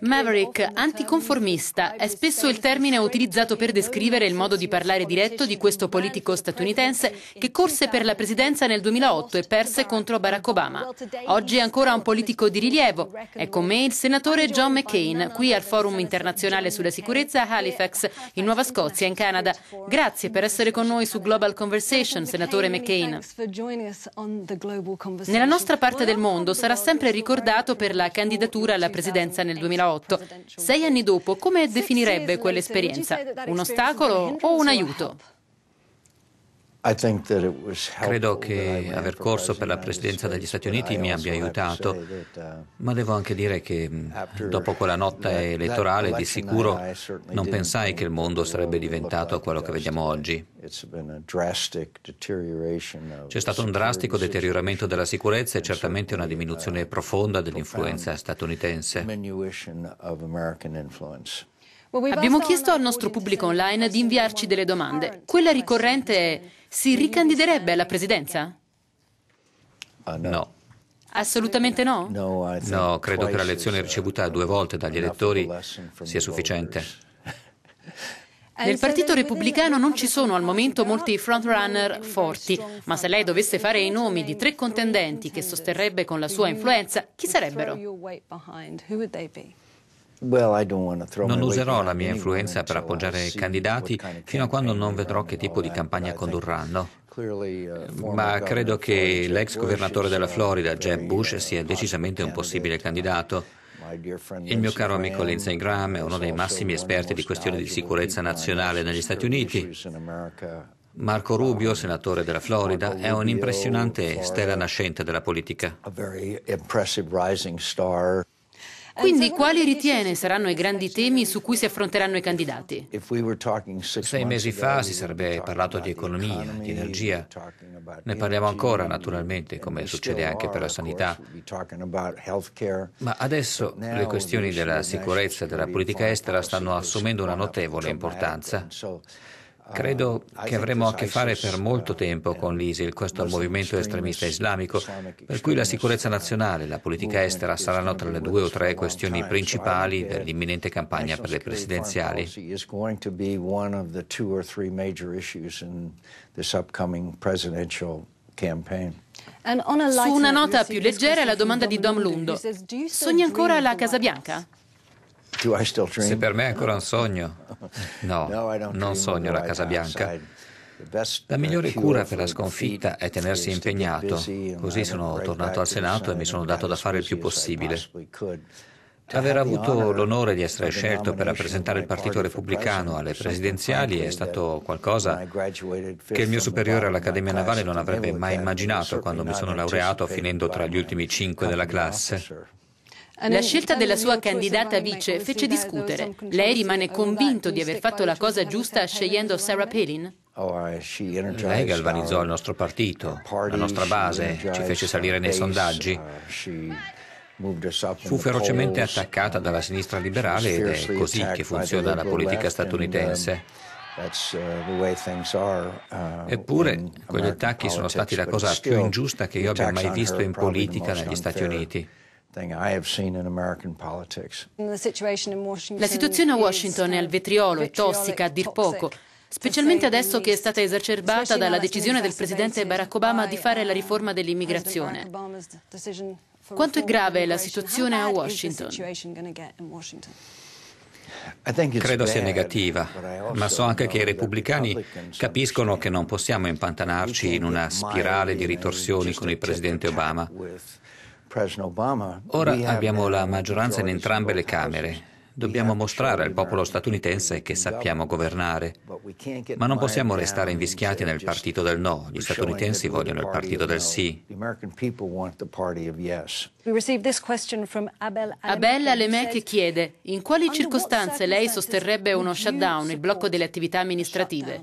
Maverick, anticonformista, è spesso il termine utilizzato per descrivere il modo di parlare diretto di questo politico statunitense che corse per la presidenza nel 2008 e perse contro Barack Obama. Oggi è ancora un politico di rilievo. È con me il senatore John McCain, qui al Forum internazionale sulla sicurezza a Halifax, in Nuova Scozia, in Canada. Grazie per essere con noi su Global Conversation, senatore McCain. Nella nostra parte del mondo sarà sempre ricordato per la candidatura alla presidenza nel nel 2008. Sei anni dopo, come definirebbe quell'esperienza? Un ostacolo o un aiuto? Credo che aver corso per la presidenza degli Stati Uniti mi abbia aiutato, uh, ma devo anche dire che mm, dopo quella notte elettorale di sicuro non pensai che il mondo sarebbe diventato quello che vediamo oggi. C'è stato un drastico deterioramento della sicurezza e certamente una diminuzione uh, profonda dell'influenza statunitense. Abbiamo chiesto al nostro pubblico online di inviarci delle domande. Quella ricorrente è si ricandiderebbe alla presidenza? Uh, no. Assolutamente no? No, credo che la lezione uh, ricevuta due volte dagli elettori sia sufficiente. Nel partito repubblicano non ci sono al momento molti frontrunner forti, ma se lei dovesse fare i nomi di tre contendenti che sosterrebbe con la sua influenza, chi sarebbero? Non userò la mia influenza per appoggiare i candidati fino a quando non vedrò che tipo di campagna condurranno. Uh, Ma credo che l'ex governatore della uh, Florida, Jeb Bush, uh, sia decisamente un possibile candidato. Il mio caro amico Lindsey Graham è uno dei massimi esperti di questioni di sicurezza nazionale negli Stati Uniti. Marco Rubio, um, senatore della Florida, è un'impressionante stella nascente della politica. Quindi quali ritiene saranno i grandi temi su cui si affronteranno i candidati? Sei mesi fa si sarebbe parlato di economia, di energia, ne parliamo ancora naturalmente come succede anche per la sanità, ma adesso le questioni della sicurezza e della politica estera stanno assumendo una notevole importanza. Eh, Credo che avremo a che fare per molto eh, tempo con eh, l'ISIL, questo movimento estremista islamico, per cui la sicurezza nazionale e la politica estera saranno tra le due o tre questioni principali dell'imminente campagna per le presidenziali. Su una nota più leggera la domanda di Dom Lundo. Sogna ancora la Casa Bianca? Se per me è ancora un sogno, no, non sogno la Casa Bianca. La migliore cura per la sconfitta è tenersi impegnato. Così sono tornato al Senato e mi sono dato da fare il più possibile. Aver avuto l'onore di essere scelto per rappresentare il Partito Repubblicano alle presidenziali è stato qualcosa che il mio superiore all'Accademia Navale non avrebbe mai immaginato quando mi sono laureato finendo tra gli ultimi cinque della classe. La scelta della sua candidata vice fece discutere. Lei rimane convinto di aver fatto la cosa giusta scegliendo Sarah Palin? Oh, Lei galvanizzò il nostro partito, la nostra base, ci fece salire nei sondaggi. Uh, Fu ferocemente attaccata dalla sinistra liberale ed è così che funziona la politica um, statunitense. Uh, uh, Eppure, quegli attacchi sono stati la cosa più ingiusta che io abbia mai visto in politica negli Stati Uniti. La situazione a Washington è al vetriolo è tossica a dir poco specialmente adesso che è stata esacerbata dalla decisione del Presidente Barack Obama di fare la uh, riforma dell'immigrazione. Quanto è grave la situazione a Washington? Credo sia negativa, ma so anche che i repubblicani capiscono che non possiamo impantanarci in una spirale di ritorsioni con il Presidente Obama. Ora abbiamo la maggioranza in entrambe le Camere. Dobbiamo mostrare al popolo statunitense che sappiamo governare, ma non possiamo restare invischiati nel partito del no. Gli statunitensi vogliono il partito del sì. Abel Alemek chiede in quali circostanze lei sosterrebbe uno shutdown, il blocco delle attività amministrative.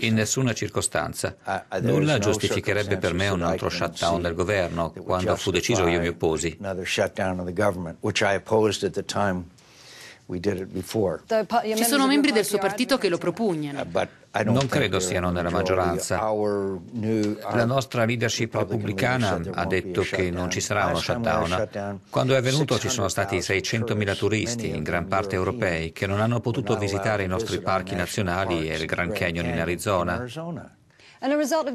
In nessuna circostanza. Nulla giustificherebbe per me un altro shutdown del governo. Quando fu deciso io mi opposi. Ci sono membri del suo partito che lo propugnano, uh, non credo siano nella maggioranza. Uh, La nostra leadership repubblicana ha detto che non ci sarà uno shutdown. Quando è avvenuto ci sono stati 600.000 turisti, in gran parte europei, che non hanno potuto visitare i nostri parchi nazionali e il Grand Canyon in Arizona.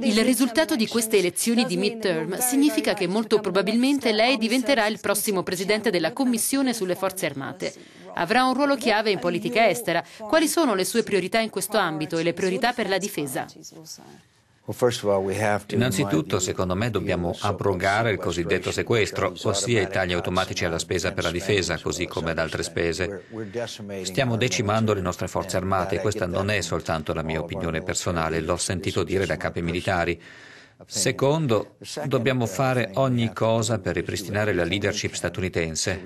Il risultato di queste elezioni di midterm significa che molto probabilmente lei diventerà il prossimo presidente della Commissione sulle Forze Armate. Avrà un ruolo chiave in politica estera. Quali sono le sue priorità in questo ambito e le priorità per la difesa? Innanzitutto, secondo me, dobbiamo abrogare il cosiddetto sequestro, ossia i tagli automatici alla spesa per la difesa, così come ad altre spese. Stiamo decimando le nostre forze armate, questa non è soltanto la mia opinione personale, l'ho sentito dire da capi militari. Secondo, dobbiamo fare ogni cosa per ripristinare la leadership statunitense.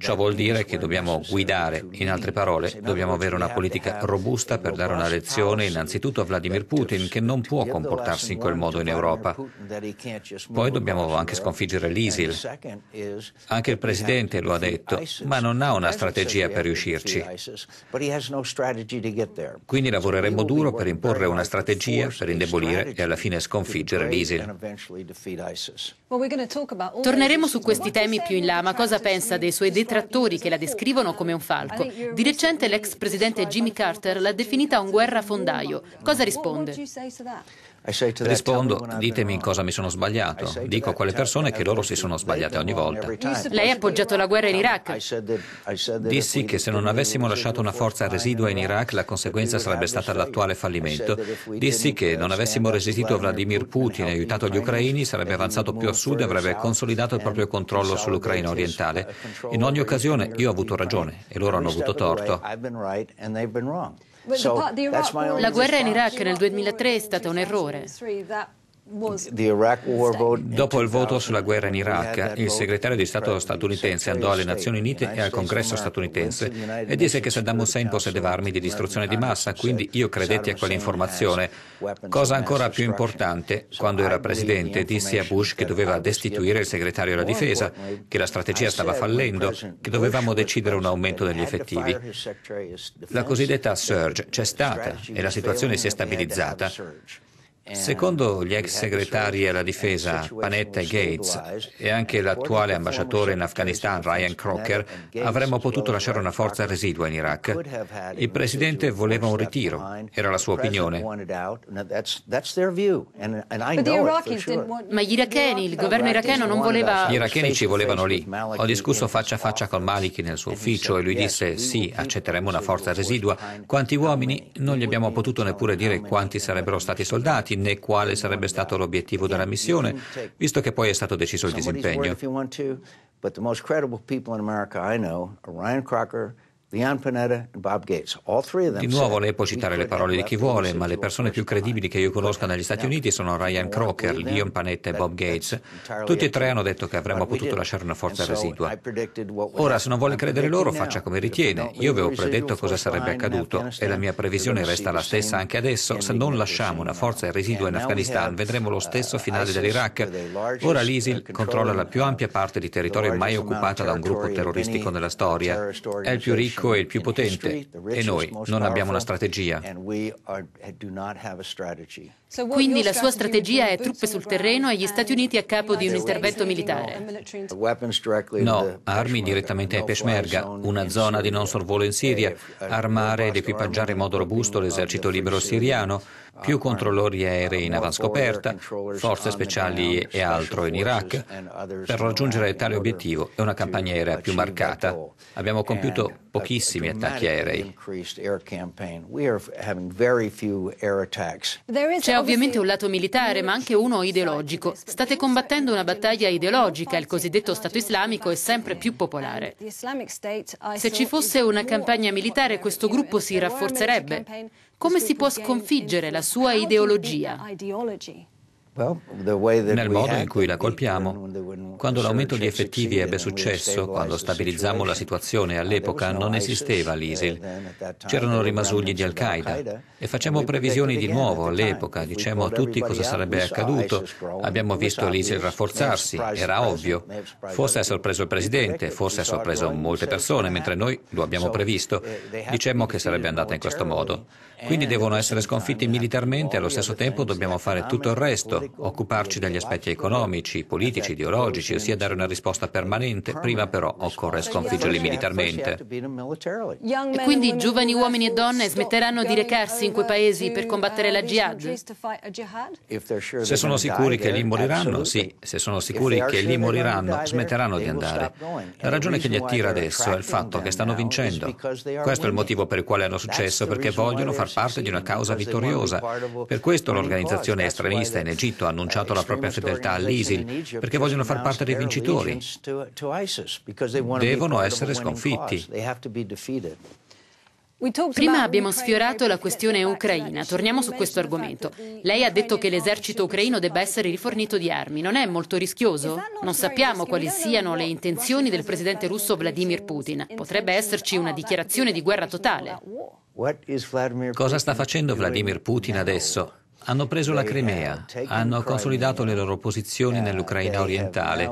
Ciò vuol dire che dobbiamo guidare, in altre parole, dobbiamo avere una politica robusta per dare una lezione innanzitutto a Vladimir Putin che non può comportarsi in quel modo in Europa. Poi dobbiamo anche sconfiggere l'ISIL. Anche il Presidente lo ha detto, ma non ha una strategia per riuscirci. Quindi lavoreremo duro per imporre una strategia per indebolire e alla fine sconfiggere l'ISIL. Torneremo su questi temi più in là, ma cosa pensa dei suoi dettagli? detrattori che la descrivono come un falco. Di recente l'ex presidente Jimmy Carter l'ha definita un guerrafondaio. Cosa risponde? Rispondo, ditemi in cosa mi sono sbagliato. Dico a quelle persone che loro si sono sbagliate ogni volta. Lei ha appoggiato la guerra in Iraq. Dissi che se non avessimo lasciato una forza residua in Iraq la conseguenza sarebbe stata l'attuale fallimento. Dissi che non uh, avessimo resistito a Vladimir Putin e aiutato gli ucraini sarebbe avanzato più a sud e avrebbe consolidato il proprio controllo sull'Ucraina uh, orientale. In ogni occasione io ho avuto ragione e loro hanno avuto torto. La guerra in Iraq nel 2003 è stata un errore. Dopo il voto sulla guerra in Iraq, il segretario di Stato statunitense andò alle Nazioni Unite e al Congresso statunitense e disse che Saddam Hussein possedeva armi di distruzione di massa, quindi io credetti a quell'informazione. Cosa ancora più importante, quando era presidente, dissi a Bush che doveva destituire il segretario della difesa, che la strategia stava fallendo, che dovevamo decidere un aumento degli effettivi. La cosiddetta surge c'è stata e la situazione si è stabilizzata. Secondo gli ex segretari alla difesa Panetta e Gates e anche l'attuale ambasciatore in Afghanistan Ryan Crocker, avremmo potuto lasciare una forza residua in Iraq. Il presidente voleva un ritiro, era la sua opinione. Ma gli iracheni, il governo iracheno non voleva... Gli iracheni ci volevano lì. Ho discusso faccia a faccia con Maliki nel suo ufficio e lui disse sì, accetteremo una forza residua. Quanti uomini? Non gli abbiamo potuto neppure dire quanti sarebbero stati soldati né quale sarebbe stato l'obiettivo della missione, visto che poi è stato deciso il disimpegno. Di nuovo lei può citare le parole di chi vuole, ma le persone più credibili che io conosca negli Stati Uniti sono Ryan Crocker, Leon Panetta e Bob Gates. Tutti e tre hanno detto che avremmo potuto lasciare una forza residua. Ora, se non vuole credere loro, faccia come ritiene. Io avevo predetto cosa sarebbe accaduto e la mia previsione resta la stessa anche adesso. Se non lasciamo una forza residua in Afghanistan, vedremo lo stesso uh, finale dell'Iraq. Ora l'ISIL uh, controlla la più ampia parte di territorio mai occupata da un gruppo terroristico nella storia. È il più ricco nemico è il più potente e noi non abbiamo una strategia. Quindi la sua strategia è truppe sul terreno e gli Stati Uniti a capo di un intervento militare. No, armi direttamente ai Peshmerga, una zona di non sorvolo in Siria, armare ed equipaggiare in modo robusto l'esercito libero siriano più controllori aerei in avanscoperta, forze speciali e altro in Iraq. Per raggiungere tale obiettivo è una campagna aerea più marcata abbiamo compiuto pochissimi attacchi aerei. C'è ovviamente un lato militare ma anche uno ideologico. State combattendo una battaglia ideologica, il cosiddetto Stato islamico è sempre più popolare. Se ci fosse una campagna militare questo gruppo si rafforzerebbe. Come si può sconfiggere la sua ideologia? nel modo in cui la colpiamo. Quando l'aumento di effettivi ebbe successo, quando stabilizzammo la situazione, all'epoca non esisteva l'ISIL. C'erano rimasugli di Al-Qaeda e facciamo previsioni di nuovo all'epoca, dicemmo a tutti cosa sarebbe accaduto. Abbiamo visto l'ISIL rafforzarsi, era ovvio. Forse ha sorpreso il presidente, forse ha sorpreso molte persone, mentre noi lo abbiamo previsto. Eh, dicemmo che sarebbe andata in questo modo. Quindi devono essere sconfitti militarmente e allo stesso tempo dobbiamo fare tutto il resto Ecco, occuparci degli aspetti economici, politici, ideologici, ossia dare una risposta permanente. Prima però occorre sconfiggerli militarmente. E quindi giovani uomini e donne smetteranno di recarsi in quei paesi per combattere la jihad? Se sono sicuri che lì moriranno, sì. Se sono sicuri che lì moriranno, smetteranno di andare. La ragione che li attira adesso è il fatto che stanno vincendo. Questo è il motivo per il quale hanno successo, perché vogliono far parte di una causa vittoriosa. Per questo l'organizzazione estremista in Egitto Egitto ha annunciato la propria fedeltà all'ISIL perché vogliono far parte dei vincitori. Devono essere sconfitti. Prima abbiamo sfiorato la questione ucraina, torniamo su questo argomento. Lei ha detto che l'esercito ucraino debba essere rifornito di armi, non è molto rischioso? Non sappiamo quali siano le intenzioni del presidente russo Vladimir Putin, potrebbe esserci una dichiarazione di guerra totale. Cosa sta facendo Vladimir Putin adesso? hanno preso la Crimea, hanno consolidato le loro posizioni nell'Ucraina orientale.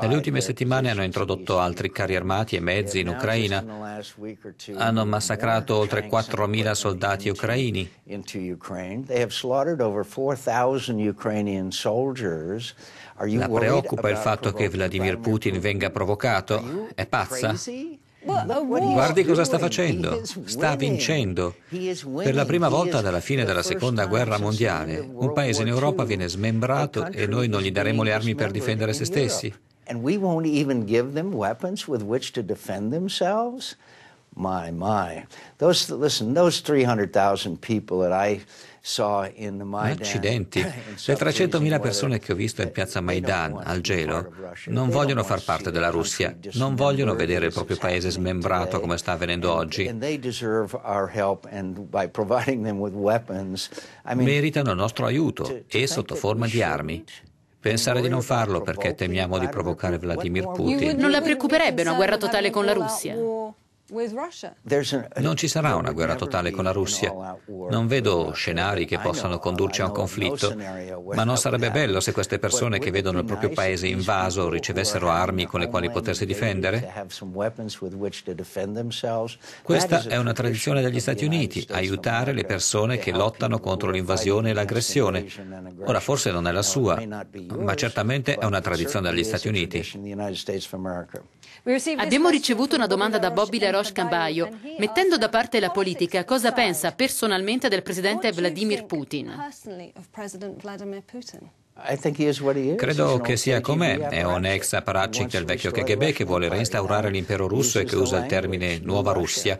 Nelle ultime settimane hanno introdotto altri carri armati e mezzi in Ucraina, hanno massacrato oltre 4.000 soldati ucraini. La preoccupa il fatto che Vladimir Putin venga provocato? È pazza? Uh, Guardi cosa sta facendo. Sta vincendo. Per la prima volta dalla fine della seconda guerra mondiale, un paese in Europa viene smembrato e noi non gli daremo le armi per difendere se stessi. And we won't even give them weapons with which to defend themselves? my, my. Those, listen, those 300,000 people that I Accidenti, le 300.000 persone che ho visto in piazza Maidan, al gelo, non vogliono far parte della Russia, non vogliono vedere il proprio paese smembrato come sta avvenendo oggi. Meritano il nostro aiuto e sotto forma di armi. Pensare di non farlo perché temiamo di provocare Vladimir Putin. Non la preoccuperebbe una guerra totale con la Russia? Non ci sarà una guerra totale con la Russia. Non vedo scenari che possano condurci a un conflitto, ma non sarebbe bello se queste persone che vedono il proprio paese invaso ricevessero armi con le quali potersi difendere? Questa è una tradizione degli Stati Uniti, aiutare le persone che lottano contro l'invasione e l'aggressione. Ora forse non è la sua, ma certamente è una tradizione degli Stati Uniti. Abbiamo ricevuto una domanda da Bobby Leroy Roche Cambaio, mettendo da parte la politica, cosa pensa personalmente del presidente Vladimir Putin? Credo che sia com'è, è un ex apparatchik del vecchio KGB che vuole reinstaurare l'impero russo e che usa il termine nuova Russia.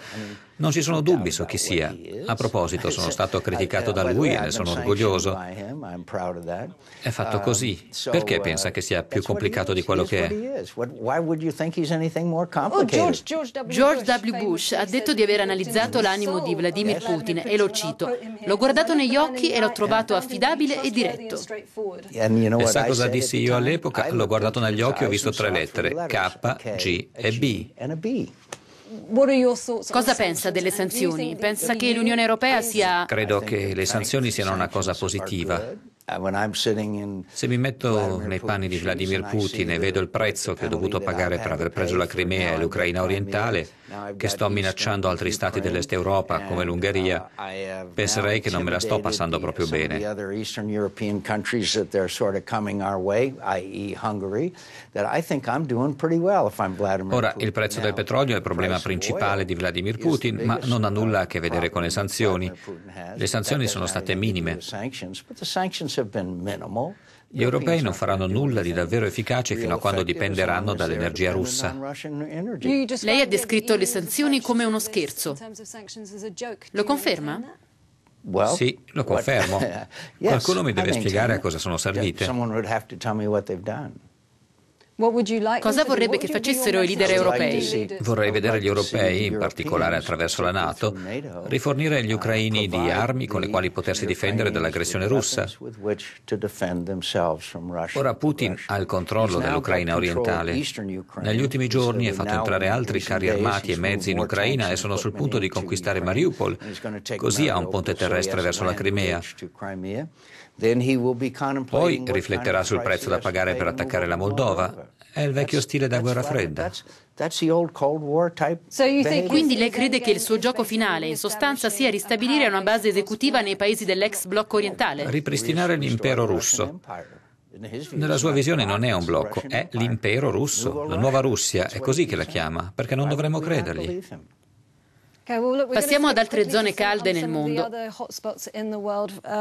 Non ci sono dubbi su chi sia. A proposito, sono stato criticato da uh, lui e ne sono orgoglioso. È fatto um, così. Perché uh, pensa che sia più complicato di quello che è? Oh, George W. Bush ha detto di aver analizzato l'animo di Vladimir Putin e lo cito. L'ho guardato negli occhi e l'ho trovato affidabile e diretto. E sa cosa dissi io all'epoca? L'ho guardato negli occhi e ho visto tre lettere, K, G e B. Cosa pensa delle sanzioni? Pensa che l'Unione Europea sia... Credo che le sanzioni siano una cosa positiva. Uh, Se mi metto nei panni di Vladimir Putin e vedo il prezzo che ho dovuto pagare per aver preso la Crimea e l'Ucraina orientale, che sto minacciando altri stati dell'Est Europa come l'Ungheria, uh, penserei che non me la sto passando proprio bene. Ora, il prezzo del petrolio è il problema principale di Vladimir Putin, ma non ha uh, nulla a che vedere con le sanzioni. Le sanzioni sono state minime. Gli europei non faranno nulla di davvero efficace fino a quando dipenderanno dall'energia russa. Lei ha descritto le sanzioni come uno scherzo. Lo conferma? Sì, lo confermo. Qualcuno mi deve spiegare a cosa sono servite. Cosa vorrebbe che facessero i leader europei? Vorrei vedere gli europei, in particolare attraverso la Nato, rifornire agli ucraini di armi con le quali potersi difendere dall'aggressione russa. Ora Putin ha il controllo dell'Ucraina orientale. Negli ultimi giorni ha fatto entrare altri carri armati e mezzi in Ucraina e sono sul punto di conquistare Mariupol. Così ha un ponte terrestre verso la Crimea. Poi rifletterà sul prezzo da pagare per attaccare la Moldova. È il vecchio stile da guerra fredda. Quindi lei crede che il suo gioco finale in sostanza sia ristabilire una base esecutiva nei paesi dell'ex blocco orientale? Ripristinare l'impero russo. Nella sua visione non è un blocco, è l'impero russo, la nuova Russia, è così che la chiama, perché non dovremmo credergli. Passiamo ad altre zone calde nel mondo. Uh,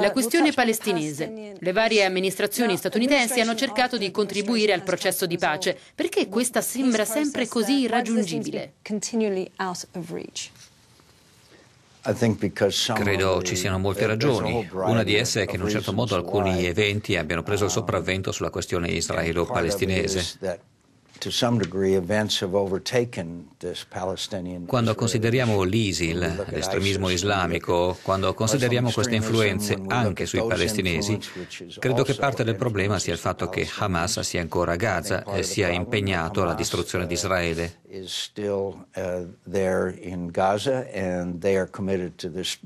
La questione palestinese. Le varie amministrazioni statunitensi hanno cercato di contribuire al processo di pace. Perché questa sembra sempre così irraggiungibile? Credo ci siano molte ragioni. Una di esse è che in un certo modo alcuni eventi abbiano preso il sopravvento sulla questione um, israelo-palestinese. Quando consideriamo l'ISIL, l'estremismo islamico, quando consideriamo queste influenze anche sui palestinesi, credo che parte del problema sia il fatto che Hamas sia ancora a Gaza e sia impegnato alla distruzione di uh, Israele.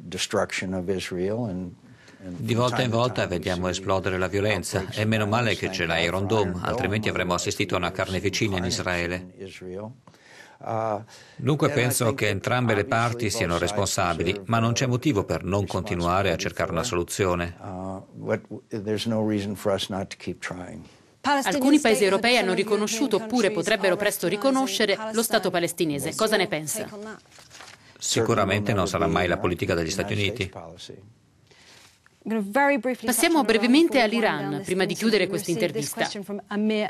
Israel di volta in volta vediamo esplodere la violenza e meno male che c'è l'Iron Dome, altrimenti avremmo assistito a una carneficina in Israele. Dunque penso che entrambe le parti siano responsabili, ma non c'è motivo per non continuare a cercare una soluzione. Alcuni paesi europei hanno riconosciuto oppure potrebbero presto riconoscere lo Stato palestinese. Cosa ne pensa? Sicuramente non sarà mai la politica degli Stati Uniti. Passiamo brevemente all'Iran prima di chiudere questa intervista. Amir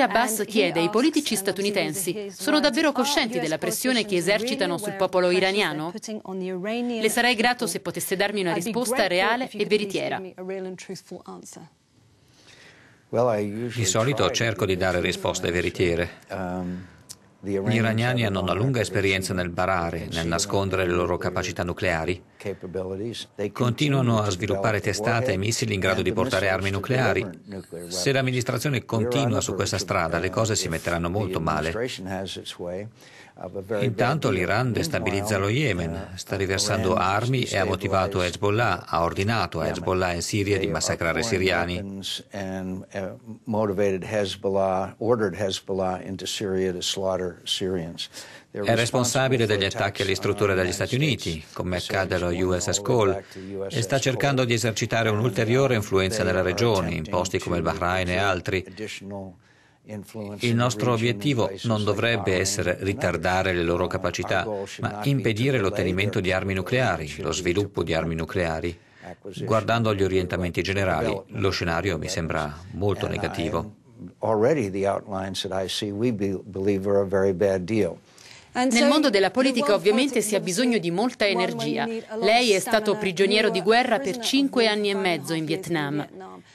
Abbas chiede ai politici statunitensi, sono davvero coscienti della pressione che esercitano sul popolo iraniano? Le sarei grato se potesse darmi una risposta reale e veritiera. Di solito cerco di dare risposte veritiere. Um, gli iraniani hanno una lunga esperienza nel barare, nel nascondere le loro capacità nucleari. Continuano a sviluppare testate e missili in grado di portare armi nucleari. Se l'amministrazione continua su questa strada, le cose si metteranno molto male. Intanto l'Iran destabilizza lo Yemen, sta riversando armi e ha motivato Hezbollah, ha ordinato a Hezbollah in Siria di massacrare siriani. Uh, È responsabile degli attacchi alle strutture degli Stati Uniti, come accade allo USS Cole, e sta cercando di esercitare un'ulteriore influenza nella regione, in posti come il Bahrain e altri. Il nostro obiettivo non dovrebbe essere ritardare le loro capacità, ma impedire l'ottenimento di armi nucleari, lo sviluppo di armi nucleari. Guardando gli orientamenti generali, lo scenario mi sembra molto negativo. Already the outlines that I see we believe are a very bad deal. Nel mondo della politica ovviamente si ha bisogno di molta energia. Lei è stato prigioniero di guerra per cinque anni e mezzo in Vietnam.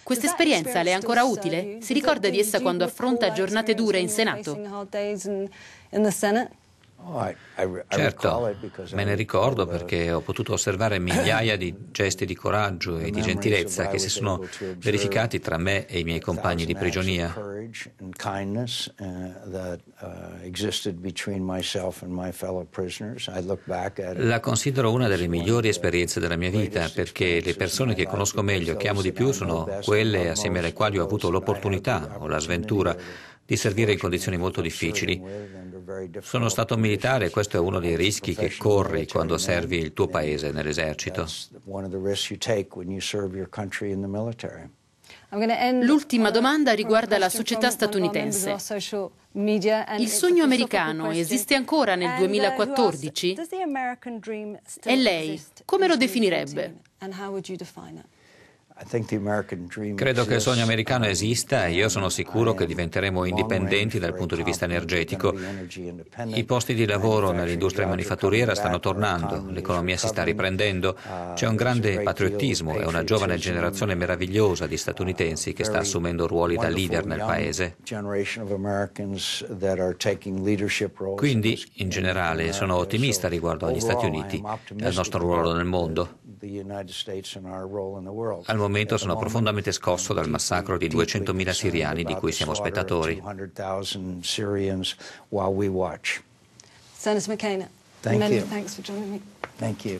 Questa esperienza le è ancora utile? Si ricorda di essa quando affronta giornate dure in Senato? Oh, certo, me ne ricordo uh, perché ho potuto osservare migliaia di gesti di coraggio e di gentilezza che si sono verificati tra me e i miei compagni di prigionia. Uh, uh, la considero una delle migliori esperienze della mia vita perché le persone che conosco meglio, che amo di più, sono quelle assieme alle quali ho avuto l'opportunità o la sventura di servire in condizioni molto difficili. Sono stato militare e questo è uno dei rischi che corri quando servi il tuo paese nell'esercito. L'ultima domanda riguarda la società statunitense. Il sogno americano esiste ancora nel 2014? E lei come lo definirebbe? Credo che il sogno americano esista e io sono sicuro che diventeremo indipendenti dal punto di vista energetico. I posti di lavoro nell'industria manifatturiera stanno tornando, l'economia si sta riprendendo, uh, c'è un grande patriottismo e una giovane generazione meravigliosa di statunitensi che sta assumendo ruoli da leader nel paese. Quindi, in generale, sono uh, ottimista riguardo agli Stati Uniti e al nostro ruolo nel mondo. Al momento sono profondamente scosso dal massacro di 200.000 siriani di cui siamo spettatori. Senator McCain, many thanks for joining me. Thank you.